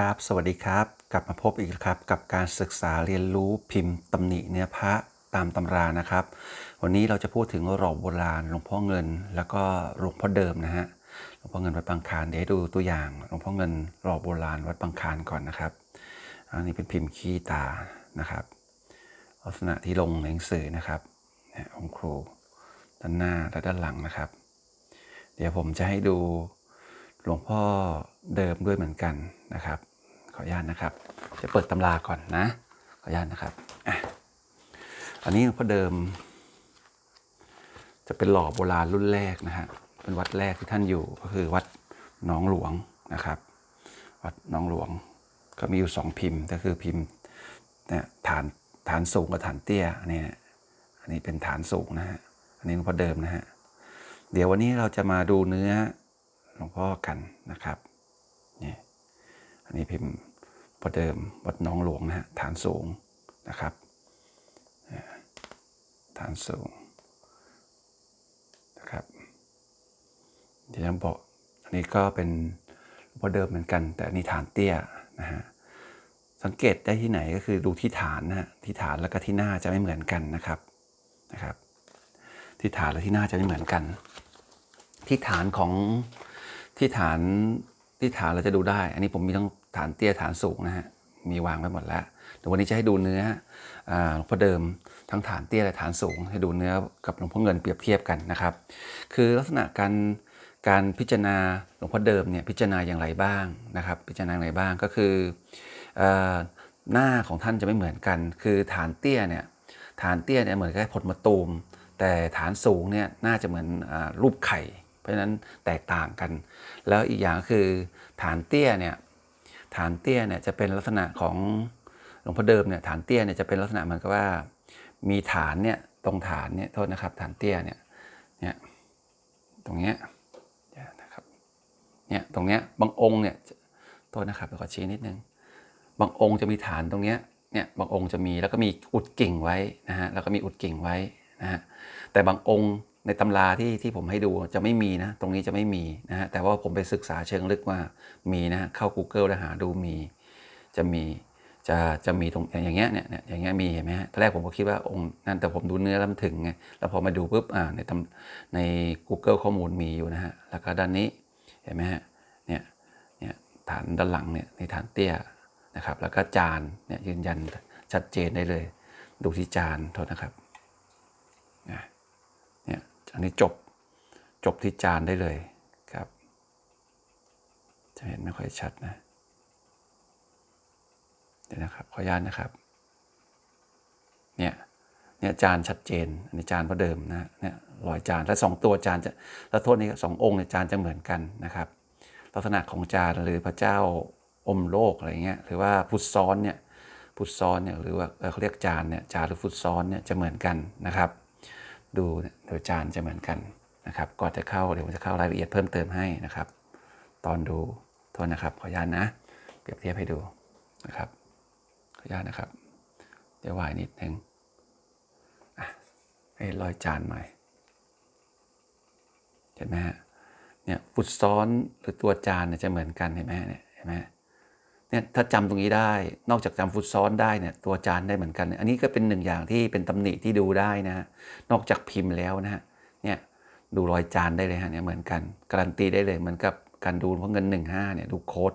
ครับ สวัสดีครับ กลับมาพบอีกครับกับการศึกษาเรียนรู้พิมพ์ตำหนิเนื้อพระตามตำรานะครับ วันนี้เราจะพูดถึงหลอบโบราณหลวงพ่อเงิน แล้วก็หลวงพ่อเดิมนะฮะหลวงพ่อเงินวัดบางคานเดี๋ยวดูตัวอย่างหลวงพ่อเงินหลอบโบราณวัดบางคานก่อนนะครับอันนี้เป็นพิมพ์ขี้ตานะครับลักษณะที่ลงหนังสือนะครับองครู ด้านหน้าและด้านหลังนะครับ เดี๋ยวผมจะให้ดูหลวงพ่อเดิมด้วยเหมือนกันนะครับ ขออนุญาตนะครับ จะเปิดตำราก่อนนะ ขออนุญาตนะครับ อันนี้หลวงพ่อเดิม จะเป็นหล่อโบราณรุ่นแรกนะฮะเป็นวัดแรกที่ท่านอยู่ก็คือวัดหนองหลวงนะครับ วัดหนองหลวงก็มีอยู่สองพิมพ์ก็คือพิมพ์เนี่ยฐานฐานสูงกับฐานเตี้ยอันนี้อันนี้เป็นฐานสูงนะฮะอันนี้หลวงพ่อเดิมนะฮะเดี๋ยววันนี้เราจะมาดูเนื้อหลวงพ่อกันนะครับนี่อันนี้พิมพ์ประเดิมวัดน้องหลวงนะฮะฐานสูงนะครับ ฐานสูงนะครับเดี๋ยวบอก อันนี้ก็เป็นพอเดิมเหมือนกัน แต่อันนี้ฐานเตี้ยนะฮะ สังเกตได้ที่ไหนก็คือดูที่ฐานนะที่ฐานแล้วก็ที่หน้าจะไม่เหมือนกันนะครับ นะครับ ที่ฐานและที่หน้าจะไม่เหมือนกัน ที่ฐานของที่ฐานที่ฐานเราจะดูได้ อันนี้ผมมีทั้งฐานเตี้ยฐานสูงนะฮะ มีวางไว้หมดแล้วแต่วันนี้จะให้ดูเนื้อหลวงพ่อเดิมทั้งฐานเตี้ยและฐานสูงให้ดูเนื้อกับหลวงพ่อเงินเปรียบเทียบกันนะครับ คือลักษณะการการพิจารณาหลวงพ่อเดิมเนี่ยพิจารณาอย่างไรบ้างนะครับ พิจารณาอย่างไรบ้างก็คือหน้าของท่านจะไม่เหมือนกัน คือฐานเตี้ยเนี่ยฐานเตี้ยเนี่ยเหมือนกับผลมะตูม แต่ฐานสูงเนี่ยน่าจะเหมือนรูปไข่ เพราะฉะนั้นแตกต่างกันแล้วอีกอย่างคือฐานเตี้ยเนี่ยฐานเตี้ยเนี่ยจะเป็นลักษณะของหลวงพ่อเดิมเนี่ยฐานเตี้ยเนี่ยจะเป็นลักษณะเหมือนกับว่ามีฐานเนี่ยตรงฐานเนี่ยโทษนะครับฐานเตี้ยเนี่ยเนี่ยตรงเนี้ยนะครับเนี่ยตรงเนี้ยบางองค์เนี่ยโทษนะครับยขอชี้นิดนึงบางองค์จะมีฐานตรงเนี้ยเนี่ยบางองค์จะมีแล้วก็มีอุดกิ่งไว้นะฮะแล้วก็มีอุดกิ่งไว้นะฮะแต่บางองค์ในตำราที่ที่ผมให้ดูจะไม่มีนะ ตรงนี้จะไม่มีนะฮะแต่ว่าผมไปศึกษาเชิงลึกว่ามีนะเข้า Google แล้วหาดูมี จะมีจะจะมีตรงอย่างเงี้ยเนี่ยอย่างเงี้ยมีเห็นไหมฮะตอนแรกผมก็คิดว่าองค์นั่นแต่ผมดูเนื้อลำถึงไงแล้วพอมาดูปุ๊บอ่าในตำใน Google ข้อมูลมีอยู่นะฮะ แล้วก็ด้านนี้เห็นไหมฮะเนี่ยเนี่ยฐานด้านหลังเนี่ยในฐานเตี้ยนะครับ แล้วก็จานเนี่ยยืนยันชัดเจนได้เลย ดูที่จาน โทษนะครับอันนี้จบจบที่จานได้เลยครับ จะเห็นไม่ค่อยชัดนะเดี๋ยวนะครับขออนุญาตนะครับเนี่ยเนี่ยจานชัดเจนอันนี้จานพระเดิมนะเนี่ยลอยจานและสองตัวจานจะแล้วโทษนี้สององค์เนี่ยจานจะเหมือนกันนะครับลักษณะของจานหรือพระเจ้าอมโลกอะไรเงี้ยหรือว่าพุทซ้อนเนี่ยพุทซ้อนเนี่ยหรือว่าเขาเรียกจานเนี่ยจานหรือพุทซ้อนเนี่ยจะเหมือนกันนะครับดูเดี๋ยวจานจะเหมือนกันนะครับ ก่อนจะเข้า เดี๋ยวผมจะเข้ารายละเอียดเพิ่มเติมให้นะครับ ตอนดูโทษนะครับ ขออนุญาตนะ เปรียบเทียบให้ดูนะครับขออนุญาตนะครับเดี๋ยววายนิดนึงให้ลอยจานใหม่เห็นไหมฮะเนี่ยฟุตซ้อนหรือตัวจานเนี่ยจะเหมือนกันเห็นไหมเนี่ยเห็นไหมเนี่ยถ้าจำตรงนี้ได้ นอกจากจำฟุตซ้อนได้เนี่ย ตัวจานได้เหมือนกัน อันนี้ก็เป็นหนึ่งอย่างที่เป็นตำหนิที่ดูได้นะ นอกจากพิมพ์แล้วนะเนี่ย ดูรอยจานได้เลยฮะ เนี่ยเหมือนกันการันตีได้เลย เหมือนกับการดูเพราะเงิน 15เนี่ยดูโค้ด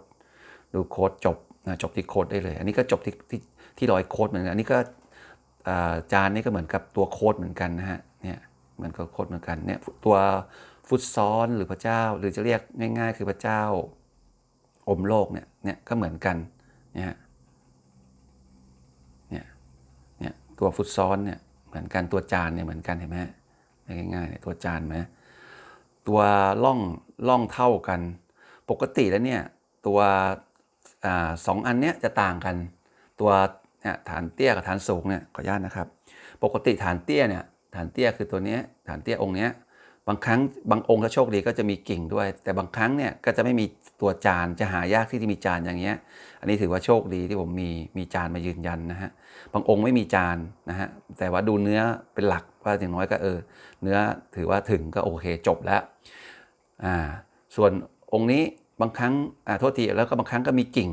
ดูโค้ดจบนะจบที่โค้ดได้เลย อันนี้ก็จบที่ที่ที่รอยโค้ดเหมือนกัน อันนี้ก็จานนี่ก็เหมือนกับตัวโค้ดเหมือนกันนะฮะ เนี่ยเหมือนกับโค้ดเหมือนกัน เนี่ยตัวฟุตซ้อนหรือพระเจ้าหรือจะเรียกง่าย ๆ คือพระเจ้าอมโลกเนี่ยนี่ยก็เหมือนกันเนี่ยเนี่ยเนี่ยตัวฟุตซ้อนเนี่ยเหมือนกันตัวจานเนี่ยเหมือนกันเห็นไหมง่ายๆเนี่ยตัวจานไหมตัวล่องล่องเท่ากัน ปกติแล้วเนี่ยตัวอสองอันเนี้ยจะต่างกัน ตัวเนี่ยฐานเตี้ยกับฐานสูงเนี่ยขออนุญาตนะครับ ปกติฐานเตี้ยเนี่ยฐานเตี้ยคือตัวนี้ฐานเตี้ยองค์เนี้ยบางครั้งบางองค์ก็โชคดีก็จะมีกิ่งด้วย แต่บางครั้งเนี่ยก็จะไม่มีตัวจานจะหายากที่จะมีจานอย่างเงี้ย อันนี้ถือว่าโชคดีที่ผมมีมีจานมายืนยันนะฮะ บางองค์ไม่มีจานนะฮะ แต่ว่าดูเนื้อเป็นหลักว่าอย่างน้อยก็เออ เนื้อถือว่าถึงก็โอเคจบแล้ว อ่าส่วนองค์นี้บางครั้งอ่าโทษทีแล้วก็บางครั้งก็มีกิ่ง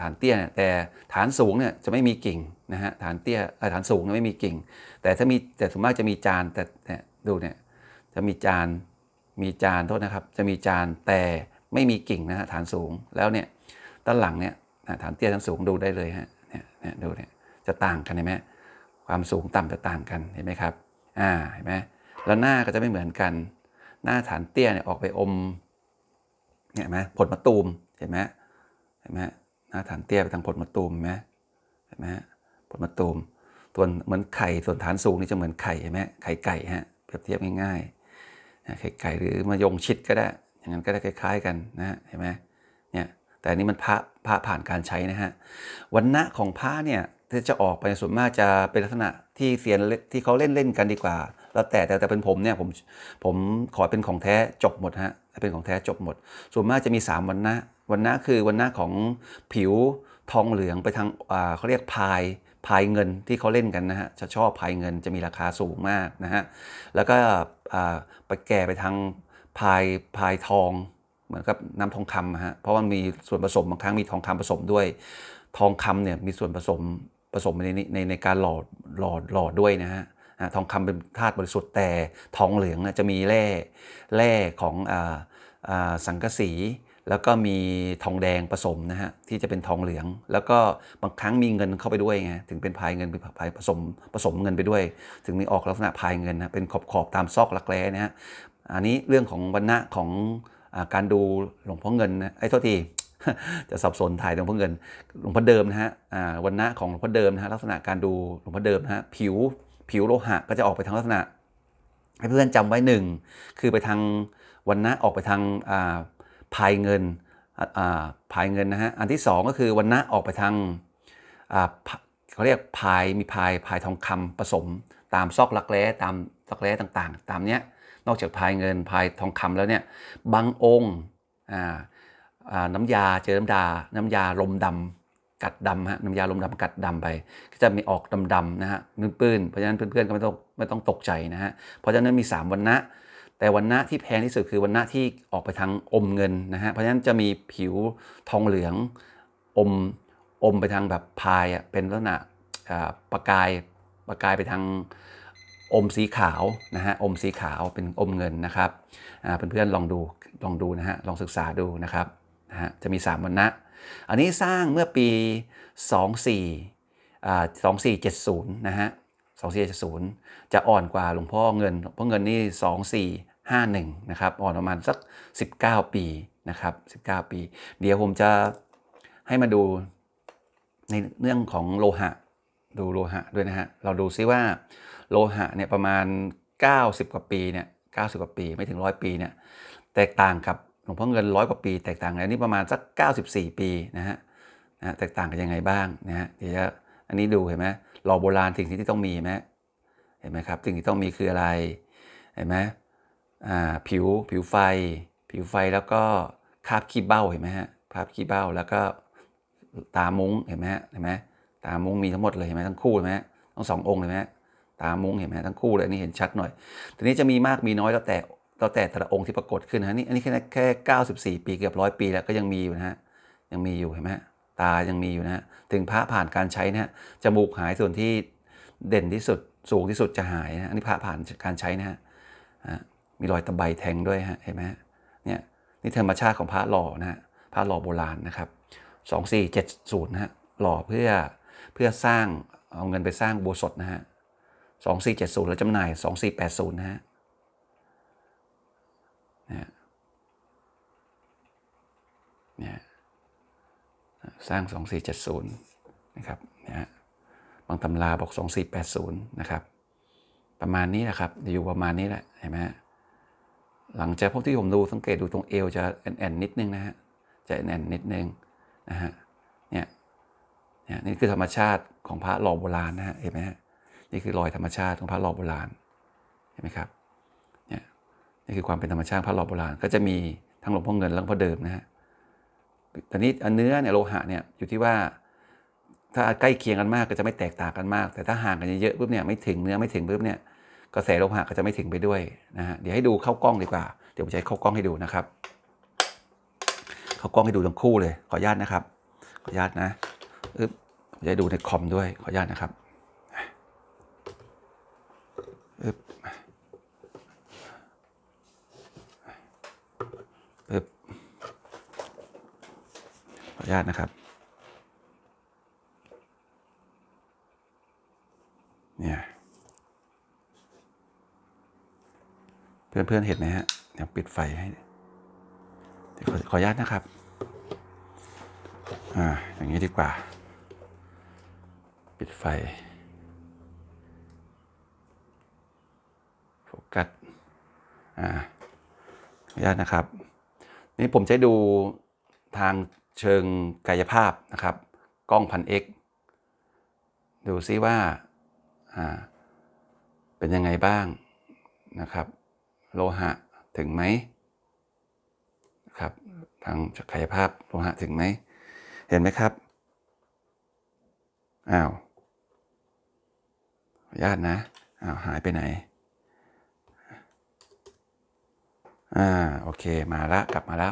ฐานเตี้ย แต่ฐานสูงเนี่ยจะไม่มีกิ่งนะฮะฐานเตี้ยฐานสูงไม่มีกิ่ง แต่ถ้ามีแต่ส่วนมากจะมีจานแต่ดูเนี่ยจะมีจานมีจานโทษนะครับ จะมีจานแต่ไม่มีกิ่งนะฮะฐานสูงแล้วเนี่ยด้านหลังเนี่ยฐานเตี้ยฐานสูงดูได้เลยฮะเนี่ยเนี่ยดูเนี่ยจะต่างกันเห็นไหมความสูงต่ำจะต่างกันเห็นไหมครับอ่าเห็นไหมแล้วหน้าก็จะไม่เหมือนกัน หน้าฐานเตี้ยเนี่ยออกไปอมเนี่ยเห็นไหมผลมะตูมเห็นไหมเห็นไหมหน้าฐานเตี้ยไปทางผลมะตูมเห็นไหมเห็นไหมผลมะตูมส่วนเหมือนไข่ส่วนฐานสูงนี่จะเหมือนไข่เห็นไหมไข่ไก่ฮะเปรียบเทียบง่ายๆไข่ไก่หรือมายงชิดก็ได้ อย่างนั้นก็ได้คล้ายๆกันนะเห็นไหมเนี่ย แต่อันนี้มันพระพระผ่านการใช้นะฮะวันณะของพระเนี่ยจะออกไปส่วนมากจะเป็นลักษณะที่เสียนที่เขาเล่นเล่นกันดีกว่า แล้วแต่แต่แต่เป็นผมเนี่ยผมผมขอเป็นของแท้จบหมดฮะเป็นของแท้จบหมด ส่วนมากจะมี 3วันนะวันนะคือวันนะของผิวทองเหลืองไปทางเขาเรียกพายพายเงินที่เขาเล่นกันนะฮะ จะชอบพายเงินจะมีราคาสูงมากนะฮะ แล้วก็ไปแก่ไปทางพายพายทอง เหมือนกับน้ำทองคำฮะเพราะมันมีส่วนผสมบางครั้งมีทองคำผสมด้วย ทองคำเนี่ยมีส่วนผสมผสมในในในการหล่อหล่อหล่อด้วยนะฮะทองคำเป็นธาตุบริสุทธิ์แต่ทองเหลืองจะมีแร่แร่ของสังกะสีแล้วก็มีทองแดงผสมนะฮะที่จะเป็นทองเหลืองแล้วก็บางครั้งมีเงินเข้าไปด้วยไงถึงเป็นพายเงินเป็นพายผสมผสมเงินไปด้วยถึงมีออกลักษณะพายเงินนะเป็นขอบขอบตามซอกลักแร้นะฮะอันนี้เรื่องของวรรณะของอการดูหลวงพ่อเงินนะไอ้ทษทีจะสับสนถ่ายหลวงพ่อเงินหลวงพ่อเดิมนะฮะวันณะของหลวงพ่อเดิมนะฮะลักษณะการดูหลวงพ่อเดิมนะฮะผิวผิวโลหะก็จะออกไปทางลักษณะ ให้เพื่อนจำไว้หนึ่งคือไปทางวันณะออกไปทางพายเงินพายเงินนะฮะ อันที่ 2 ก็คือวันนะออกไปทางเขาเรียกพายมีพายพายทองคำผสมตามซอกลักแร้ตามซอกแร้ต่างๆ ตามเนี้ย นอกจากพายเงินพายทองคำแล้วเนี่ยบางองค์ น้ำยาเจอน้ำดา น้ำยาลมดำกัดดำฮะ น้ำยาลมดำกัดดำไป ก็จะมีออกดำๆนะฮะปื้นๆ เพราะฉะนั้นเพื่อนๆ ก็ไม่ต้องไม่ต้องตกใจนะฮะ เพราะฉะนั้นมี 3 วันนะแต่วันณะที่แพงที่สุดคือวันณะที่ออกไปทางอมเงินนะฮะเพราะฉะนั้นจะมีผิวทองเหลืองอมอมไปทางแบบพายอ่ะเป็นลักษณะประกายประกายไปทางอมสีขาวนะฮะอมสีขาวเป็นอมเงินนะครับเพื่อนๆลองดูลองดูนะฮะลองศึกษาดูนะครับนะฮะจะมี 3วันณะ อันนี้สร้างเมื่อปี24็ดศูนะฮะสี่เจะอ่อนกว่าหลวงพ่อเงินหลวงพ่อเงินนี่51นะครับอ่อนประมาณสัก19 ปีนะครับ19 ปี เดี๋ยวผมจะให้มาดูในเรื่องของโลหะ ดูโลหะด้วยนะฮะ เราดูซิว่าโลหะเนี่ยประมาณ 90 กว่าปีเนี่ย90 กว่าปีไม่ถึง 100 ปีเนี่ยแตกต่างกับหลวงพ่อเงินร้อยกว่าปีแตกต่างะันนี่ประมาณสัก94 ปีนะฮะนะแตกต่างกันยังไงบ้างนะฮะ เดี๋ยวอันนี้ดูเห็นไหมหล่อโบราณสิ่งที่ต้องมีไหมเห็นไหมครับ สิ่งที่ต้องมีคืออะไร เห็นไหมผิว ผิวไฟ ผิวไฟแล้วก็คาบขี้เบ้าเห็นไหมฮะคาบขี้เบ้าแล้วก็ตามุ้ง เห็นไหมเห็นไหมตามุ้งมีทั้งหมดเลยเห็นไหมทั้งคู่เห็นไหมทั้งสององค์เห็นไหมตามุ้งเห็นไหมทั้งคู่เลยนี่เห็นชัดหน่อย ทีนี้จะมีมากมีน้อยแล้วแต่แล้วแต่แต่ละองค์ที่ปรากฏขึ้นนะนี่อันนี้แค่แค่เก้าสิบสี่ปีเกือบร้อยปีแล้วก็ยังมีอยู่นะฮะยังมีอยู่เห็นไหมตายังมีอยู่นะถึงพระผ่านการใช้นะฮะจมูกหายส่วนที่เด่นที่สุดสูงที่สุดจะหายนะอันนี้พระผ่านการใช้นะฮะมีรอยตะไบแทงด้วยฮะ เห็นไหมเนี่ย นี่ธรรมชาติของพระหล่อนะฮะ พระหล่อโบราณนะครับสองี่เจ็ดศูนย์ะฮะ หล่อเพื่อ เพื่อสร้าง เอาเงินไปสร้างโบสถนะฮะสองี่เจ็ดศูนย์แล้วจำหน่ายสองี่แปดศูนย์นะฮะเนี่ยสร้าง 2470 นะครับ เนี่ย บางตำราบอก 2480 นะครับ ประมาณนี้แหละครับอยู่ประมาณนี้แหละ เห็นไหมฮะหลังจากพวกที่ผมดูสังเกตดูตรงเอวจะแอนแอนนิดนึงนะฮะจะแอนแอนนิดนึงนะฮะเนี่ยเนี่ยนี่คือธรรมชาติของพระหล่อโบราณนะฮะเห็นไหมฮะนี่คือรอยธรรมชาติของพระหล่อโบราณเห็นไหมครับเนี่ยนี่คือความเป็นธรรมชาติพระหล่อโบราณก็จะมีทั้งหลวงพ่อเงินหลวงพ่อเดิมนะฮะตอนนี้เนื้อเนี่ยโลหะเนี่ยอยู่ที่ว่าถ้าใกล้เคียงกันมากก็จะไม่แตกต่างกันมาก แต่ถ้าห่างกันเยอะปุ๊บเนี่ยไม่ถึงเนื้อไม่ถึงปุ๊บเนี่ยกระแสโลหะก็จะไม่ถึงไปด้วยนะฮะ เดี๋ยวให้ดูเข้ากล้องดีกว่า เดี๋ยวผมจะให้เข้ากล้องให้ดูนะครับ เข้ากล้องให้ดูทั้งคู่เลย ขออนุญาตนะครับ ขออนุญาตนะ อึ๊บผมจะดูในคอมด้วย ขออนุญาตนะครับ อึ๊บอึ๊บขออนุญาตนะครับเพื่อน ๆ เห็นไหมฮะ เดี๋ยว ปิดไฟ ให้ขอขออนุญาตนะครับ อ่า อย่างนี้ดีกว่า ปิดไฟ โฟกัส อ่า ขออนุญาตนะครับ นี่ผมจะดูทางเชิง กายภาพนะครับ กล้องพันเอ็กดูซิว่า อ่า เป็นยังไงบ้าง นะครับโลหะถึงไหมครับทางักรยภาพโลหะถึงไหม เห็นไหมครับอ้าวญาตินะอ้าว หายไปไหนอ่าโอเคมาละกลับมาละ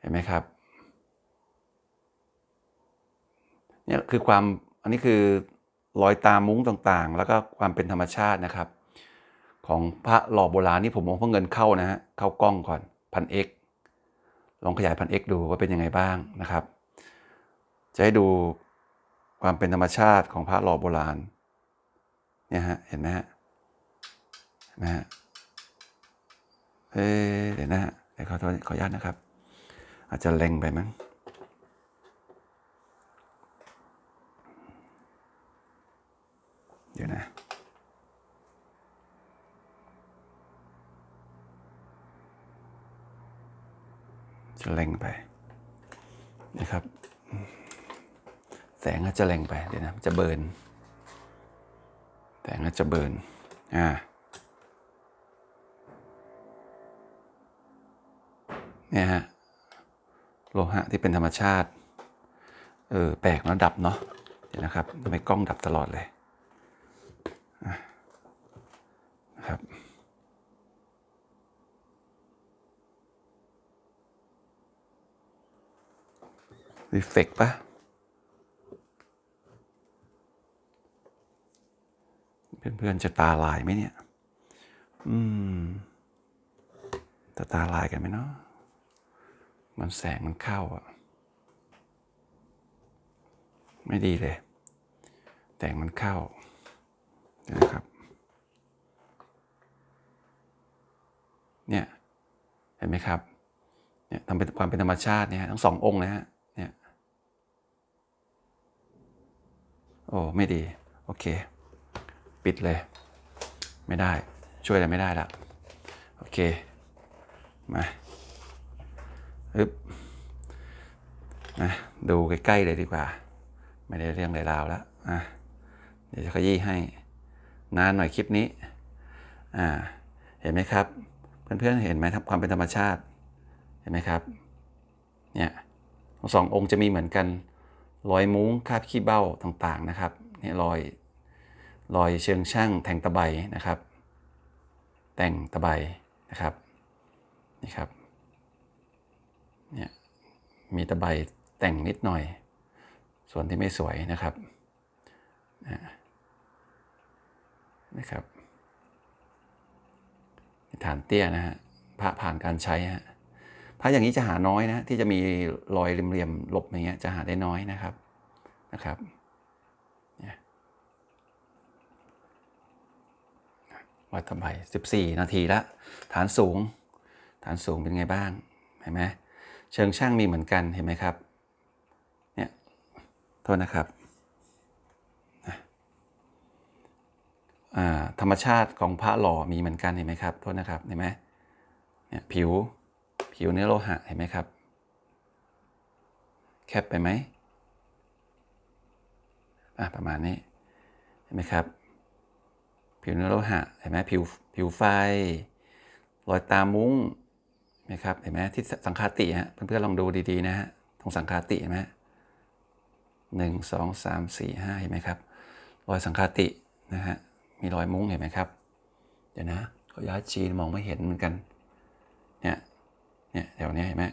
เห็นไหมครับเนี่ยคือความ อันนี้คือรอยตามมุ้งต่างๆ แล้วก็ความเป็นธรรมชาตินะครับของพระหล่อโบราณนี่ผมมองพ่าเงินเข้านะฮะเข้ากล้องก่อนพันเอกลองขยายพันเอกดูว่าเป็นยังไงบ้างนะครับ จะให้ดูความเป็นธรรมชาติของพระหล่อโบราณเนี่ยฮะ เห็นไหมฮะนฮะเอ๊เดี๋ยวนะฮะเดี๋ยวขอโทษขออนุญาตนะครับ อาจจะเล็งไปมั้ง เดี๋ยวนะจะแรงไปนะครับแสงก็จะแรงไป เดี๋ยวนะ จะเบิร์นแสงก็จะเบิร์นอ่าเนี่ยฮะโลหะที่เป็นธรรมชาติเออแปลกนะดับเนาะเดี๋ยวนะครับทำไมกล้องดับตลอดเลยนะครับรีเฟกปะเพื่อนๆ จะตาลายไหมเนี่ย อืมจะตาลายกันไหมเนาะมันแสงมันเข้าอะไม่ดีเลย แต่งมันเข้านะครับ เนี่ย เห็นไหมครับเนี่ยทำเป็นความเป็นธรรมชาติเนี่ยทั้งสององค์นะฮะโอ้ ไม่ดีโอเคปิดเลย ไม่ได้ช่วยอะไรไม่ได้ละโอเคมาอึบนะดูใกล้ๆเลยดีกว่า ไม่ได้เรื่องเลยราวแล้วอ่ะเดี๋ยวจะขยี้ให้นานหน่อยคลิปนี้อ่าเห็นไหมครับ เพื่อนๆเห็นไหมครับความเป็นธรรมชาติเห็นไหมครับเนี่ยสององค์จะมีเหมือนกันรอยมุ้งคาบขี้เบ้าต่าง ๆนะครับนี่รอยรอยเชิงช่างแต่งตะไบนะครับ แต่งตะไบนะครับนี่ครับเนี่ยมีตะไบแต่งนิดหน่อย ส่วนที่ไม่สวยนะครับนะครับฐานเตี้ยนะฮะพระผ่านการใช้ฮะถ้าอย่างนี้จะหาน้อยนะ ที่จะมีรอยเหลี่ยมๆหลบอย่างเงี้ยจะหาได้น้อยนะครับนะครับวัดทำไมสิบสี่นาทีละ ฐานสูงฐานสูงเป็นไงบ้างเห็นไหมเชิงช่างมีเหมือนกันเห็นไหมครับเนี่ยโทษนะครับธรรมชาติของพระหล่อมีเหมือนกันเห็นไหมครับ โทษนะครับเห็นไหมเนี่ยผิวผิวเนื้อโลหะเห็นไหมครับ แคบไปไหมอ่ะประมาณนี้เห็นไหมครับผิวเนื้อโลหะเห็นไหมผิวผิวไฟรอยตามุ้งเห็นไหมครับเห็นไหมที่สังคาติฮะเพื่อนๆลองดูดีๆนะฮะตรงสังคาติเห็นไหมหนึ่งสองสามสี่ห้าเห็นไหมครับรอยสังคาตินะฮะมีรอยมุ้งเห็นไหมครับเดี๋ยวนะเขาย้ายจีนมองไม่เห็นเหมือนกันเนี่ยเนี่ยแถวนี้เห็นไหม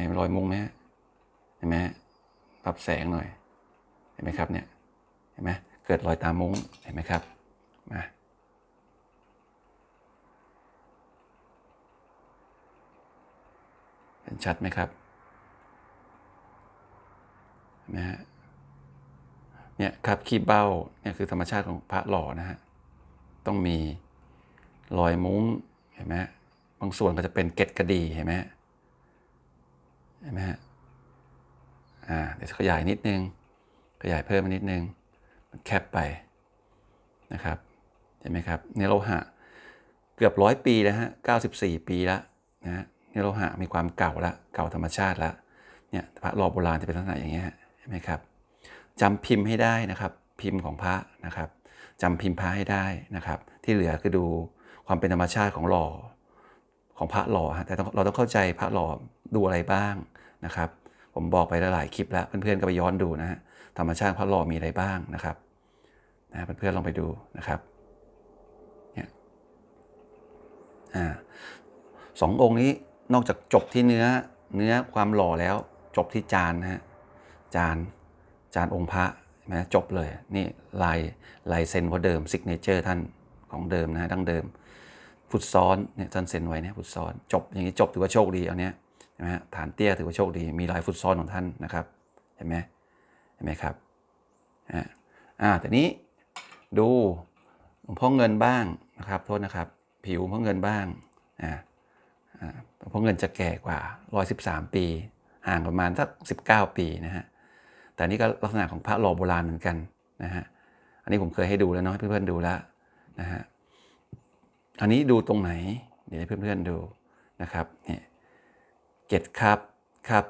เห็นรอยมุงไหมเห็นไหมปรับแสงหน่อย เห็นไหมครับเนี่ยเห็นไหมเกิดรอยตามมุ้งเห็นไหมครับมาเห็นชัดไหมครับเห็นไหมฮะเนี่ยครับขี้เบ้าเนี่ยคือธรรมชาติของพระหล่อนะฮะ ต้องมีรอยมุ้งเห็นไหมางส่วนก็จะเป็นเกตกระดีเห็นไหมเห็นไหมฮะ อ่าเดี๋ยวขยายนิดนึง ขยายเพิ่มนิดนึง แคบไปนะครับเห็นไหมครับเนโลหะเกือบร้อยปีแล้วฮะเก้าสิบี่ปีแล้วนะฮะเนโลหะมีความเก่าละเก่าธรรมชาติละเนี่ยพระรอโบราณจะเป็นลักษณะอย่างเงี้ยเห็นไหมครับจำพิมพ์ให้ได้นะครับ พิมพ์ของพระนะครับจำพิมพ์พระให้ได้นะครับ ที่เหลือคือดูความเป็นธรรมชาติของหล่อของพระหล่อฮะแต่เราต้องเข้าใจพระหล่อดูอะไรบ้างนะครับ ผมบอกไปหลายคลิปแล้วเพื่อนๆก็ไปย้อนดูนะฮะธรรมชาติพระหล่อมีอะไรบ้างนะครับนะเพื่อนๆลองไปดูนะครับเนี่ยอ่าสององค์นี้นอกจากจบที่เนื้อเนื้อความหล่อแล้ว จบที่จานนะฮะจานจานองค์พระนะจบเลยนี่ลายลายเซ็นพอาเดิมซิกเนเจอร์ท่านของเดิมนะดั้งเดิมฟุตซ้อนเนี่ยท่านเซ็นไว้เนี่ยฟุตซ้อนจบอย่างนี้จบ ถือว่าโชคดีเอาเนี้ยใช่ไหมฐานเตี้ยถือว่าโชคดีมีลายฟุตซ้อนของท่านนะครับเห็นไหมเห็นไหมครับอ่าอ่าแต่นี้ดูหลวงพ่อเงินบ้างนะครับโทษนะครับผิวหลวงพ่อเงินบ้างอ่าหลวงพ่อเงินจะแก่กว่าร้อยสิบสามปี ห่างประมาณสักสิบเก้าปีนะฮะแต่นี่ก็ลักษณะของพระหล่อโบราณเหมือนกันนะฮะอันนี้ผมเคยให้ดูแล้วเนาะเพื่อนๆดูแล้วนะฮะอันนี้ดูตรงไหนเดี๋ยวให้เพื่อนๆดูนะครับเนี่ยเจ็ดครับครับ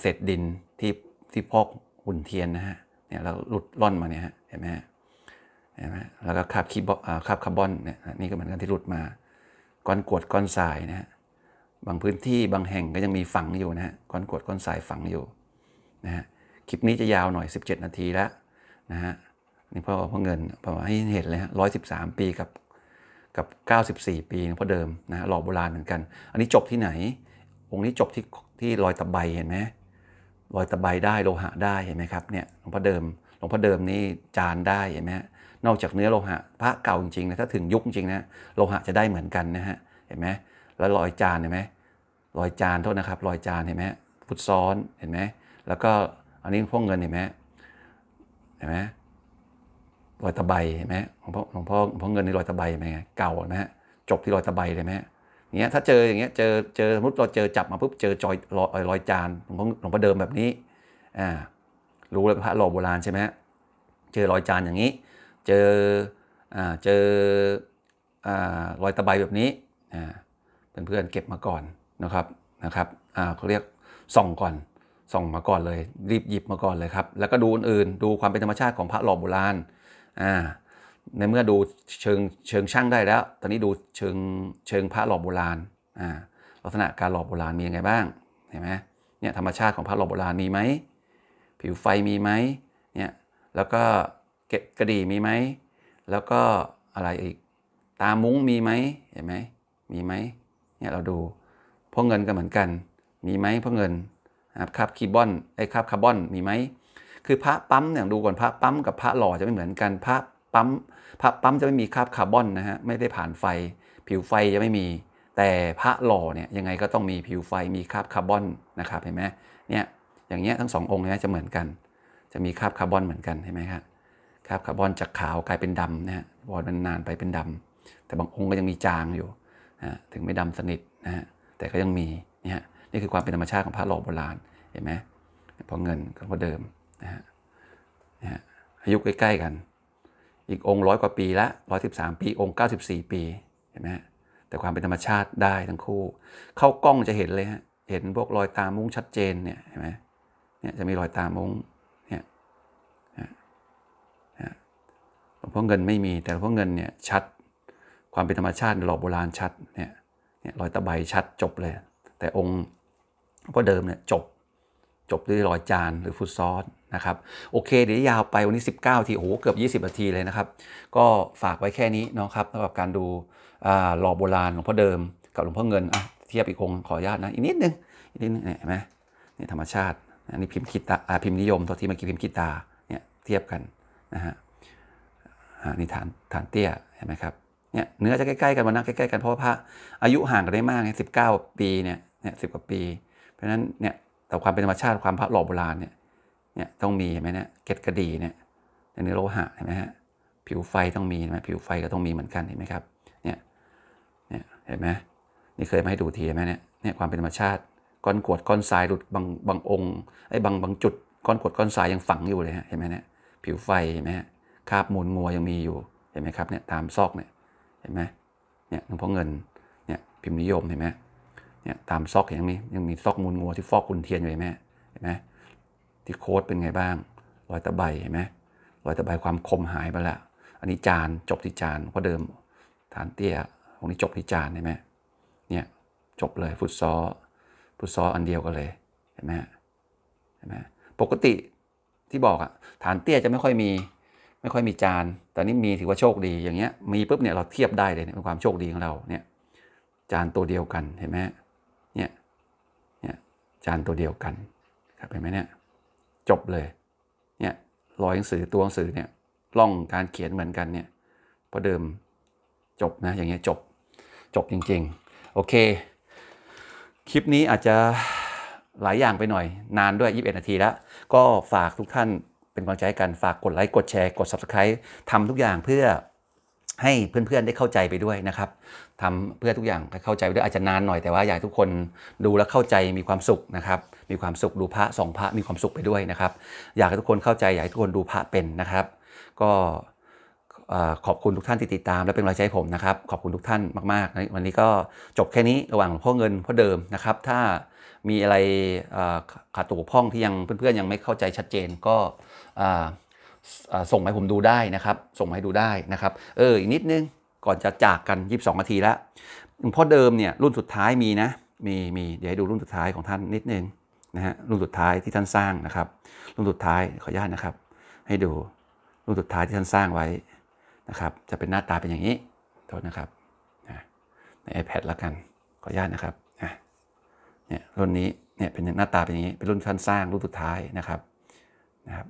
เศษดินที่ที่พอกหุ่นเทียนนะฮะเนี่ยเราหลุดล่อนมาเนี่ยฮะเห็นไหมฮะเห็นไหมแล้วก็คาบคีบคาบคาร์บอนเนี่ยนี่ก็เหมือนกันที่หลุดมาก้อนกรวดก้อนทรายนะฮะบางพื้นที่บางแห่งก็ยังมีฝังอยู่นะฮะก้อนกรวดก้อนทรายฝังอยู่นะฮะคลิปนี้จะยาวหน่อย 17 นาทีแล้วนะฮะนี่พ่อพ่อเงินพอให้เห็นเลยฮะร้อยสิบสามปีกับกับ 94 ปี หลวงพ่อเดิมนะหล่อโบราณ เหมือนกัน อันนี้จบที่ไหน องค์นี้จบที่ที่รอยตะไบเห็นไหมรอยตะไบได้ โลหะได้ เห็นไหมครับ เนี่ย หลวงพ่อเดิม หลวงพ่อเดิมนี่จานได้ เห็นไหมนอกจากเนื้อโลหะ พระเก่าจริงๆนะ ถ้าถึงยุคจริงนะ โลหะจะได้เหมือนกันนะฮะ เห็นไหมแล้วรอยจานเห็นไหมรอยจานโทษนะครับ รอยจานเห็นไหมฟุตซ้อน เห็นไหม แล้วก็ อันนี้พวกเงินเห็นไหมเห็นไหมรอยตะไบเห็นไหมขลวงพ่อหลวงพ่อหลวงพ่อเงินในรอยตะไบไหมเก่าไหมจบที่รอยตะไบเลยไหมเนี้ยถ้าเจออย่างเงี้ยเจอเจอสมมติเราเจอจับมาปุ๊บเจอจอยรอยรอยจานหลวงพ่อหลวงพ่อเดิมแบบนี้อ่ารู้เลยพระหล่อโบราณใช่ไหมเจอรอยจานอย่างนี้ เจออ่าเจออ่ารอยตะไบแบบนี้อ่าเพื่อนเพื่อนเก็บมาก่อนนะครับนะครับอ่าเขาเรียกส่องก่อนส่องมาก่อนเลย รีบหยิบมาก่อนเลยครับแล้วก็ดูอื่นๆดูความเป็นธรรมชาติของพระหล่อโบราณในเมื่อดูเชิงเชิงช่างได้แล้วตอนนี้ดูเชิงเชิงพระหล่อโบราณลักษณะการหล่อโบราณมียังไงบ้างเห็นไหมเนี่ยธรรมชาติของพระหล่อโบราณมีไหมผิวไฟมีไหมเนี่ยแล้วก็กระดีมีไหมแล้วก็อะไรอีกตามุ้งมีไหมเห็นไหมมีไหมเนี่ยเราดูพวกเงินก็เหมือนกันมีไหมพวกเงินครับคาร์บอนไอ้คาร์บอนมีไหมคือพระปั๊มอย่างดูก่อนพระปั๊มกับพระหล่อจะไม่เหมือนกันพระปั๊มพระปั๊มจะไม่มีคราบคาร์บอนนะฮะไม่ได้ผ่านไฟ ผิวไฟจะไม่มี แต่พระหล่อเนี่ยยังไงก็ต้องมีผิวไฟมีคราบคาร์บอนนะครับเห็นไหมเนี่ยอย่างเงี้ยทั้งสององค์เนี่ยจะเหมือนกัน จะมีคราบคาร์บอนเหมือนกันเห็นไหมครับคราบคาร์บอนจากขาวกลายเป็นดำนะฮะวอมันนานไปเป็นดำ แต่บางองค์ก็ยังมีจางอยู่นะถึงไม่ดำสนิทนะฮะแต่ก็ยังมีเนี่ยนี่คือความเป็นธรรมชาติของพระหล่อโบราณเห็นไหมพอเงินก็เดิมนะฮะนะอายุใกล้ๆกัน อีกองค์ร้อยกว่าปีละร้อยสิบสามปีองค์เก้าสิบสี่ปีเห็นไหมแต่ความเป็นธรรมชาติได้ทั้งคู่ เข้ากล้องจะเห็นเลยฮะเห็นพวกรอยตามุ้งชัดเจนเนี่ยเห็นไหมเนี่ยจะมีรอยตามุ้งเนี่ยหลวงพ่อเงินไม่มีแต่เพวาะเงินเนี่ยชัดความเป็นธรรมชาติหล่อโบราณชัดเนี่ยเนี่ยรอยตะไบชัดจบเลยแต่องค์พ่อเดิมเนี่ยจบจบด้วยรอยจานหรือฟุตซอสนะครับ โอเค เดี๋ยวยาวไปวันนี้ 19 ทีโอ้โหเกือบ 20นาทีเลยนะครับ ก็ฝากไว้แค่นี้นะครับสำหรับการดูหล่อโบราณหลวงพ่อเดิมกับหลวงพ่อเงินเทียบอีกองขออนุญาตนะ อีกนิดนึงอีกนิดนึงเห็นไหมนี่ธรรมชาติอันนี้พิมพ์คิตาพิมพ์นิยมตัวที่เมื่อกี้พิมพ์คิตาเนี่ยเทียบกันนะฮะนี่ฐานฐานเตี้ยเห็นไหมครับเนี่ยเนื้อจะใกล้ๆกันวันนันใกล้ๆกันเพราะพระอายุห่างกันได้มากเยสิบเก้าปีเนี่ยเนี่ยสิบกว่าปี เพราะฉะนั้นเนี่ยแต่ความเป็นธรรมชาติความพระหล่อโบราณเนี่ยเนี่ยต้องมีเห็นไหมเนี่ยเกล็ดกระดีเนี่ยในเนื้อโลหะเห็นไหมฮะผิวไฟต้องมีไหมผิวไฟก็ต้องมีเหมือนกันเห็นไหมครับเนี่ยเนี่ยเห็นไหมนี่เคยมาให้ดูทีไหมเนี่ยเนี่ยความเป็นธรรมชาติก้อนกวดก้อนทรายหลุดบางบางองค์ไอ้บางบางจุดก้อนกวดก้อนทรายยังฝังอยู่เลยฮะเห็นไหมเนี่ยผิวไฟเห็นไหมฮะคาบมูลงัวยังมีอยู่เห็นไหมครับเนี่ยตามซอกเนี่ยเห็นไหมเนี่ยหลวงพ่อเงินเนี่ยพิมพ์นิยมเห็นไหมเนี่ยตามซอกอย่างนี้ยังมีซอกมูลงัวที่ฟอกคุณเทียนอยู่ไหมเห็นไหมที่โค้ดเป็นไงบ้างรอยตะไบเห็นไหมรอยตะไบความคมหายไปละอันนี้จานจบที่จานเพราะเดิม ฐานเตี้ยตรงนี้จบที่จานเห็นไหมเนี่ยจบเลยฟุตซอ ฟุตซออันเดียวกันเลยเห็นไหมเห็นไหมปกติที่บอกอะฐานเตี้ยจะไม่ค่อยมี ไม่ค่อยมีจานแต่นี่มีถือว่าโชคดีอย่างเงี้ยมีปุ๊บเนี่ยเราเทียบได้เลยเป็นความโชคดีของเราเนี่ย จานตัวเดียวกันเห็นไหมจานตัวเดียวกันครับเห็นไหมเนี่ยจบเลยเนี่ยรอยหนังสือตัวหนังสือเนี่ยล่องการเขียนเหมือนกันเนี่ยพอเดิมจบนะ อย่างเงี้ยจบจบจริงๆ โอเค คลิปนี้อาจจะหลายอย่างไปหน่อย นานด้วย 21นาทีแล้ว ก็ฝากทุกท่านเป็นกำลังใจกัน ฝากกดไลค์ กดแชร์กด Subscribe ทำทุกอย่างเพื่อให้เพื่อนๆได้เข้าใจไปด้วยนะครับทำเพื่อทุกอย่างเข้าใจไปด้วยอาจจะนานหน่อยแต่ว่าอยากทุกคนดูแล้วเข้าใจมีความสุขนะครับ มีความสุขดูพระสองพระมีความสุขไปด้วยนะครับ อยากให้ทุกคนเข้าใจอยากให้ทุกคนดูพระเป็นนะครับ ก็ขอบคุณทุกท่านที่ติดตาม และเป็นกำลังใจผมนะครับขอบคุณทุกท่านมาก ๆ วันนี้ก็จบแค่นี้ระหว่างพ่อเงินพ่อเดิมนะครับ ถ้ามีอะไรขาดตัวพ่องที่ยังเพื่อนๆยังไม่เข้าใจชัดเจนก็ส่งให้ผมดูได้นะครับ ส่งให้ดูได้นะครับ เอออีกนิดนึง ก่อนจะจากกัน 22นาทีแล้วหลวงพ่อเดิมเนี่ยรุ่นสุดท้ายมีนะ มีมีเดี๋ยวให้ดูรุ่นสุดท้ายของท่านนิดนึงนะฮะ รุ่นสุดท้ายที่ท่านสร้างนะครับ รุ่นสุดท้ายขออนุญาตนะครับ ให้ดูรุ่นสุดท้ายที่ท่านสร้างไว้นะครับ จะเป็นหน้าตาเป็นอย่างนี้ โทษนะครับใน iPad ละกัน ขออนุญาตนะครับเนี่ยรุ่นนี้ เนี่ยเป็นหน้าตาเป็นอย่างนี้ เป็นรุ่นท่านสร้าง รุ่นสุดท้ายนะครับ นะครับ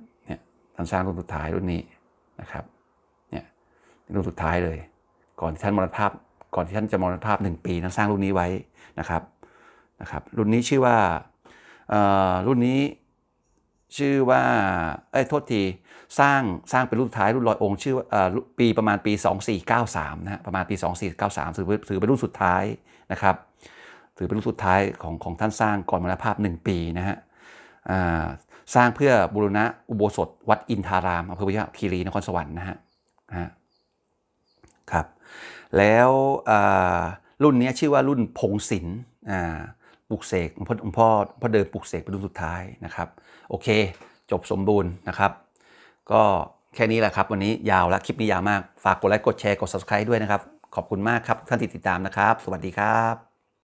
ท่านสร้างรุ่นสุดท้ายรุ่นนี้นะครับเนี่ยรุ่นสุดท้ายเลย ก่อนที่ท่านมรณภาพก่อนที่ท่านจะมรณภาพ 1 ปีท่านสร้างรุ่นนี้ไว้นะครับนะครับ รุ่นนี้ชื่อว่ารุ่นนี้ชื่อว่าเอ้ยโทษที สร้างสร้างเป็นรุ่นท้ายรุ่นลอยองค์ ชื่อปีประมาณปี 2493นะประมาณปี 2493ถือถือเป็นรุ่นสุดท้ายนะครับถือเป็นรุ่นสุดท้าย ของของท่านสร้างก่อนมรณภาพ1 ปีนะฮะสร้างเพื่อบูรณะอุโบสถ วัดอินทารามอำเภอพยัคฆคีรีนครสวรรค์นะฮะนะครับแล้วรุ่นนี้ชื่อว่ารุ่นพงศิลป์ปลุกเสกงพ่อพ่อพ่อเดิมปลุกเสกเป็นรุ่นสุดท้ายนะครับโอเค จบสมบูรณ์นะครับ ก็แค่นี้แหละครับ วันนี้ยาวแล้วคลิปนี้ยาวมาก ฝากกดไลค์กดแชร์ กด subscribe ด้วยนะครับ ขอบคุณมากครับท่านที่ติดตามนะครับ สวัสดีครับ